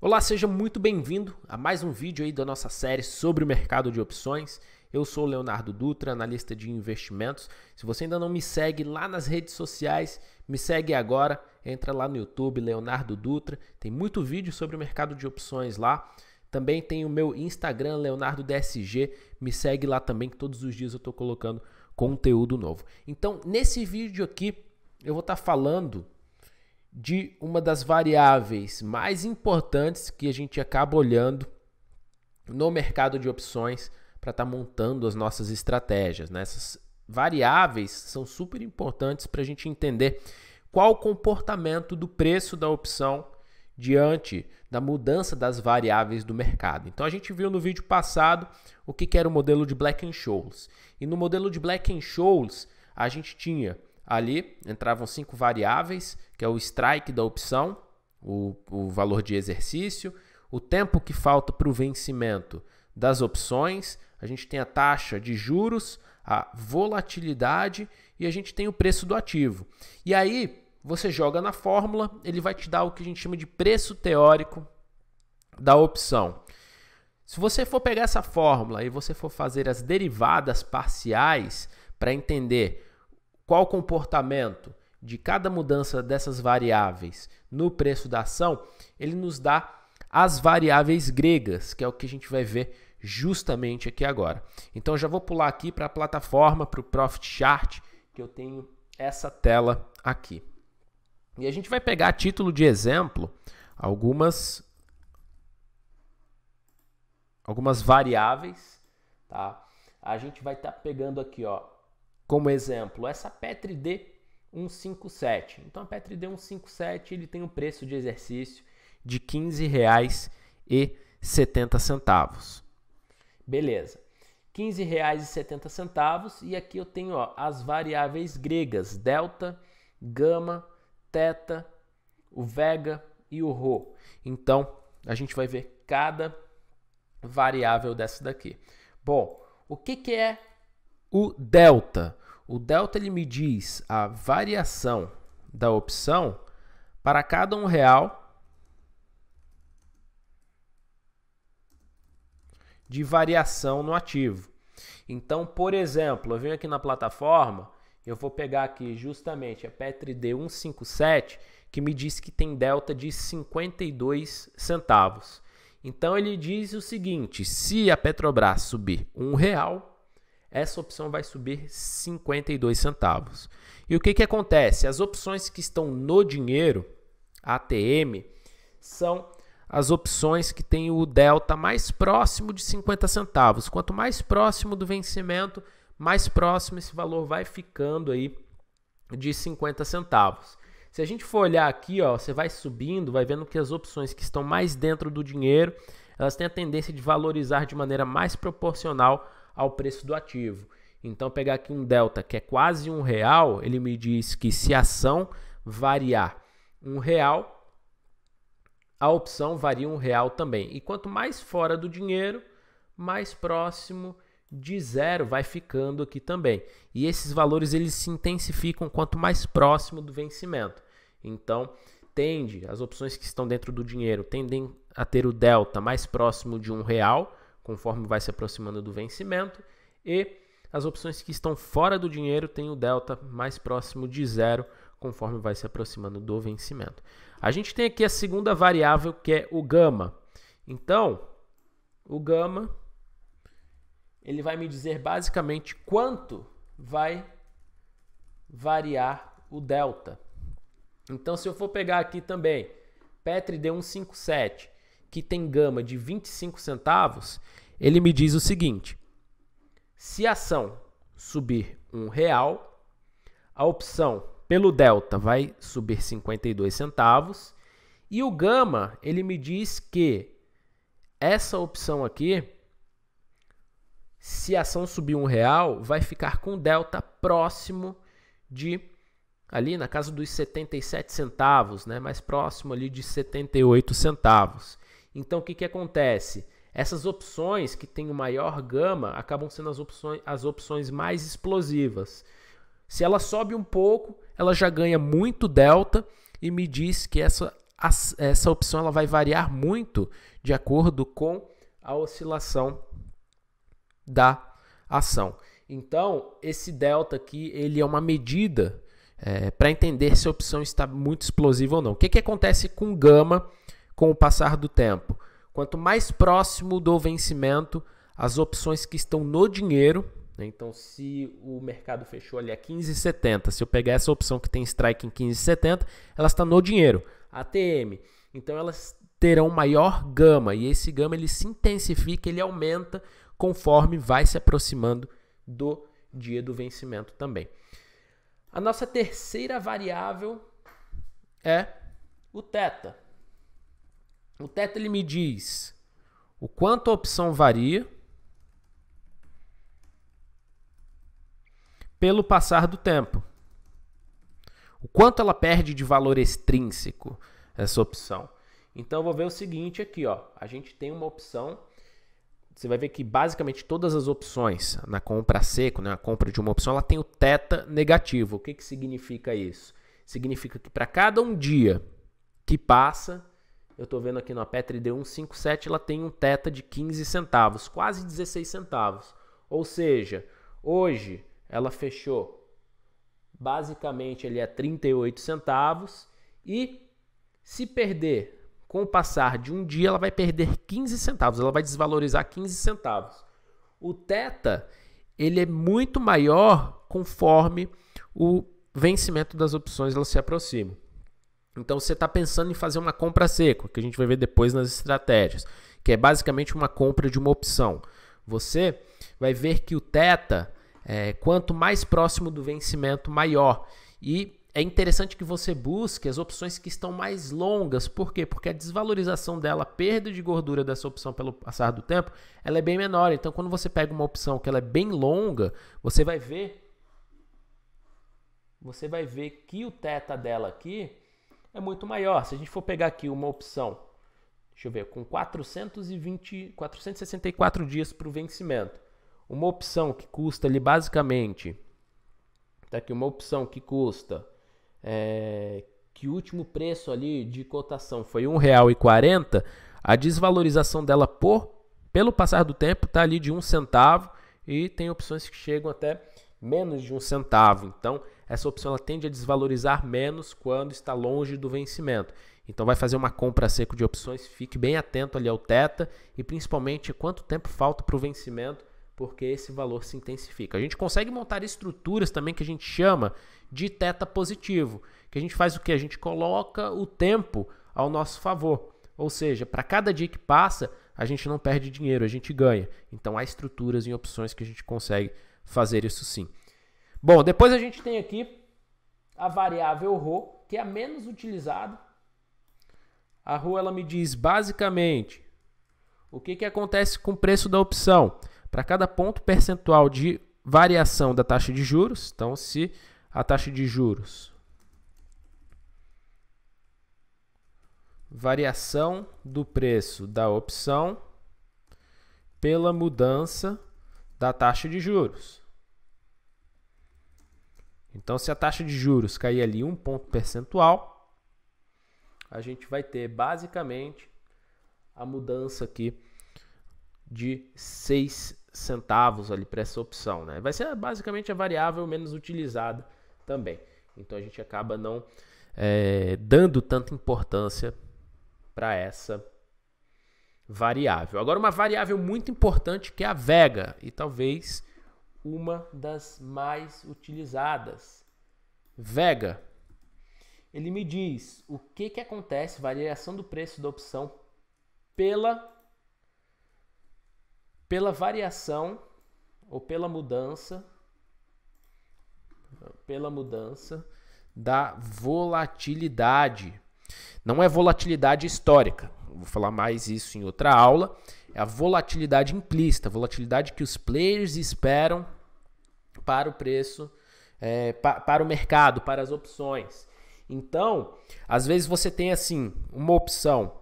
Olá, seja muito bem-vindo a mais um vídeo aí da nossa série sobre o mercado de opções. Eu sou o Leonardo Dutra, analista de investimentos. Se você ainda não me segue lá nas redes sociais, me segue agora. Entra lá no YouTube, Leonardo Dutra. Tem muito vídeo sobre o mercado de opções lá. Também tem o meu Instagram, Leonardo DSG. Me segue lá também, que todos os dias eu estou colocando conteúdo novo. Então, nesse vídeo aqui, eu vou estar tá falando de uma das variáveis mais importantes que a gente acaba olhando no mercado de opções para estar tá montando as nossas estratégias. Né? Essas variáveis são super importantes para a gente entender qual o comportamento do preço da opção diante da mudança das variáveis do mercado. Então a gente viu no vídeo passado o que, que era o modelo de Black and Scholes. E no modelo de Black and Scholes, a gente tinha ali, entravam cinco variáveis, que é o strike da opção, o, o valor de exercício, o tempo que falta para o vencimento das opções, a gente tem a taxa de juros, a volatilidade e a gente tem o preço do ativo. E aí, você joga na fórmula, ele vai te dar o que a gente chama de preço teórico da opção. Se você for pegar essa fórmula e você for fazer as derivadas parciais para entender qual o comportamento de cada mudança dessas variáveis no preço da ação, ele nos dá as variáveis gregas, que é o que a gente vai ver justamente aqui agora. Então já vou pular aqui para a plataforma, para o Profit Chart, que eu tenho essa tela aqui. E a gente vai pegar a título de exemplo algumas algumas variáveis, tá? A gente vai estar tá pegando aqui, ó, como exemplo, essa Petri D157. Então a Petri D157, ele tem um preço de exercício de R$ 15,70. Beleza. R$ 15,70 e aqui eu tenho ó, as variáveis gregas delta, gama, Teta, o Vega e o Rho. Então, a gente vai ver cada variável dessa daqui. Bom, o que, que é o delta? O delta ele me diz a variação da opção para cada um real de variação no ativo. Então, por exemplo, eu venho aqui na plataforma eu vou pegar aqui justamente a é Petri D157, que me diz que tem delta de 52 centavos. Então ele diz o seguinte: se a Petrobras subir um real, essa opção vai subir 52 centavos. E o que, que acontece? As opções que estão no dinheiro, ATM, são as opções que têm o delta mais próximo de 50 centavos. Quanto mais próximo do vencimento, mais próximo esse valor vai ficando aí de 50 centavos. Se a gente for olhar aqui, ó, você vai subindo, vai vendo que as opções que estão mais dentro do dinheiro, elas têm a tendência de valorizar de maneira mais proporcional ao preço do ativo. Então, pegar aqui um delta que é quase um real, ele me diz que se a ação variar um real, a opção varia um real também. E quanto mais fora do dinheiro, mais próximo de zero vai ficando aqui também. E esses valores eles se intensificam quanto mais próximo do vencimento. Então, tende, as opções que estão dentro do dinheiro tendem a ter o delta mais próximo de um real, conforme vai se aproximando do vencimento, e as opções que estão fora do dinheiro têm o delta mais próximo de zero, conforme vai se aproximando do vencimento. A gente tem aqui a segunda variável que é o gama. Então, o gama ele vai me dizer basicamente quanto vai variar o delta. Então, se eu for pegar aqui também Petri D157, que tem gama de 25 centavos, ele me diz o seguinte: se a ação subir um real, a opção pelo delta vai subir 52 centavos e o gama ele me diz que essa opção aqui se a ação subir um real, vai ficar com delta próximo de ali na casa dos 77 centavos, né? Mais próximo ali de 78 centavos. Então o que, que acontece? Essas opções que têm o maior gama acabam sendo as opções, as opções mais explosivas. Se ela sobe um pouco, ela já ganha muito delta e me diz que essa, essa opção ela vai variar muito de acordo com a oscilação da ação. Então, esse delta aqui, ele é uma medida é, para entender se a opção está muito explosiva ou não. O que, que acontece com gama com o passar do tempo? Quanto mais próximo do vencimento, as opções que estão no dinheiro, né? então se o mercado fechou ali a 15,70, se eu pegar essa opção que tem strike em 15,70, ela está no dinheiro, ATM. Então elas terão maior gama e esse gama ele se intensifica, ele aumenta conforme vai se aproximando do dia do vencimento também. A nossa terceira variável é o teta. O teta ele me diz o quanto a opção varia pelo passar do tempo. O quanto ela perde de valor extrínseco essa opção. Então eu vou ver o seguinte aqui, ó. A gente tem uma opção você vai ver que basicamente todas as opções na compra seco, na né, compra de uma opção, ela tem o teta negativo. O que, que significa isso? Significa que para cada um dia que passa, eu estou vendo aqui na Petri D157, ela tem um teta de 15 centavos, quase 16 centavos. Ou seja, hoje ela fechou basicamente ele é 38 centavos e se perder com o passar de um dia, ela vai perder 15 centavos, ela vai desvalorizar 15 centavos. O teta, ele é muito maior conforme o vencimento das opções ela se aproxima. Então você está pensando em fazer uma compra seca, que a gente vai ver depois nas estratégias, que é basicamente uma compra de uma opção. Você vai ver que o teta, é, quanto mais próximo do vencimento, maior. E é interessante que você busque as opções que estão mais longas. Por quê? Porque a desvalorização dela, a perda de gordura dessa opção pelo passar do tempo, ela é bem menor. Então, quando você pega uma opção que ela é bem longa, você vai ver você vai ver que o teta dela aqui é muito maior. Se a gente for pegar aqui uma opção, deixa eu ver, com 420, 464 dias para o vencimento, uma opção que custa ali basicamente, tá aqui uma opção que custa é, que o último preço ali de cotação foi R$ 1,40, a desvalorização dela por pelo passar do tempo está ali de um centavo e tem opções que chegam até menos de um centavo. Então, essa opção ela tende a desvalorizar menos quando está longe do vencimento. Então, vai fazer uma compra seco de opções, fique bem atento ali ao teta e principalmente quanto tempo falta para o vencimento porque esse valor se intensifica. A gente consegue montar estruturas também que a gente chama de teta positivo, que a gente faz o que? A gente coloca o tempo ao nosso favor. Ou seja, para cada dia que passa, a gente não perde dinheiro, a gente ganha. Então há estruturas e opções que a gente consegue fazer isso sim. Bom, depois a gente tem aqui a variável ρ, que é a menos utilizada. A rho ela me diz basicamente o que, que acontece com o preço da opção. Para cada ponto percentual de variação da taxa de juros, então se a taxa de juros variação do preço da opção pela mudança da taxa de juros. Então, se a taxa de juros cair ali um ponto percentual, a gente vai ter basicamente a mudança aqui de 6 centavos ali para essa opção, né? Vai ser basicamente a variável menos utilizada também. Então a gente acaba não é, dando tanta importância para essa variável. Agora uma variável muito importante que é a vega e talvez uma das mais utilizadas. Vega. Ele me diz o que, que acontece, variação do preço da opção pela pela variação ou pela mudança pela mudança da volatilidade. Não é volatilidade histórica, vou falar mais isso em outra aula. É a volatilidade implícita, a volatilidade que os players esperam para o preço, é, pa, para o mercado, para as opções. Então, às vezes você tem assim uma opção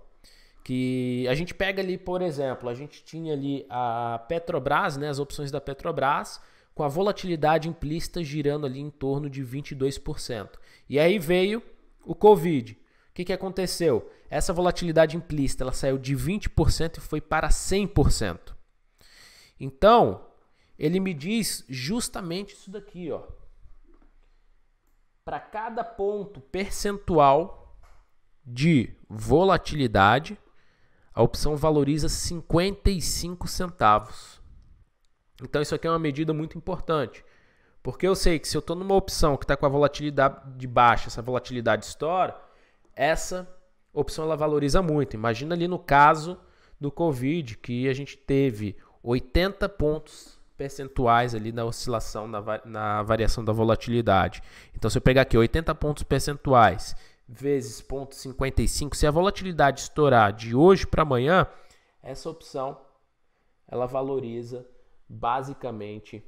que a gente pega ali, por exemplo, a gente tinha ali a Petrobras, né, as opções da Petrobras, com a volatilidade implícita girando ali em torno de 22%. E aí veio o Covid. O que, que aconteceu? Essa volatilidade implícita ela saiu de 20% e foi para 100%. Então, ele me diz justamente isso daqui, ó. Para cada ponto percentual de volatilidade, a opção valoriza 55 centavos. Então isso aqui é uma medida muito importante. Porque eu sei que se eu estou numa opção que está com a volatilidade de baixa, essa volatilidade estoura, essa opção ela valoriza muito. Imagina ali no caso do Covid, que a gente teve 80 pontos percentuais ali na oscilação, na, na variação da volatilidade. Então, se eu pegar aqui 80 pontos percentuais vezes 0,55, se a volatilidade estourar de hoje para amanhã, essa opção ela valoriza basicamente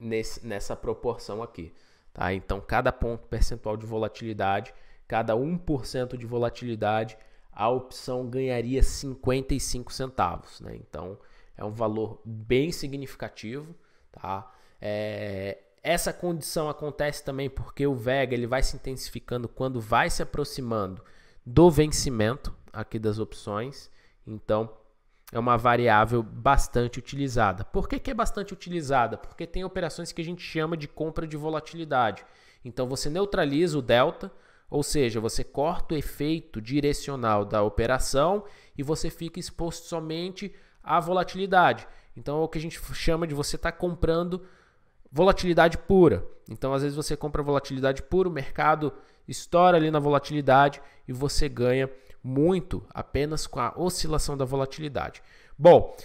nesse, nessa proporção aqui. Tá? Então, cada ponto percentual de volatilidade, cada 1% de volatilidade, a opção ganharia 55 centavos. Né? Então, é um valor bem significativo. Tá? É, essa condição acontece também porque o Vega ele vai se intensificando quando vai se aproximando do vencimento aqui das opções. Então, é uma variável bastante utilizada. Por que, que é bastante utilizada? Porque tem operações que a gente chama de compra de volatilidade. Então, você neutraliza o delta, ou seja, você corta o efeito direcional da operação e você fica exposto somente à volatilidade. Então, é o que a gente chama de você estar tá comprando Volatilidade pura. Então, às vezes você compra volatilidade pura, o mercado estoura ali na volatilidade e você ganha muito apenas com a oscilação da volatilidade. Bom,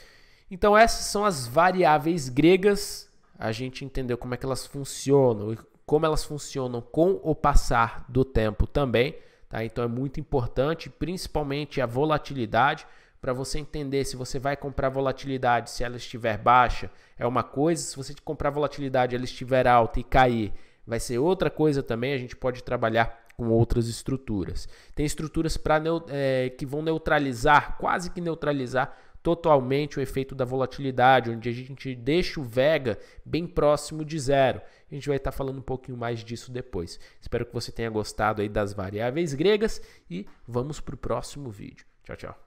então essas são as variáveis gregas. A gente entendeu como é que elas funcionam e como elas funcionam com o passar do tempo também. Tá? Então é muito importante, principalmente a volatilidade para você entender se você vai comprar volatilidade, se ela estiver baixa, é uma coisa, se você comprar volatilidade, ela estiver alta e cair, vai ser outra coisa também, a gente pode trabalhar com outras estruturas. Tem estruturas para é, que vão neutralizar, quase que neutralizar totalmente o efeito da volatilidade, onde a gente deixa o Vega bem próximo de zero. A gente vai estar tá falando um pouquinho mais disso depois. Espero que você tenha gostado aí das variáveis gregas e vamos para o próximo vídeo. Tchau, tchau.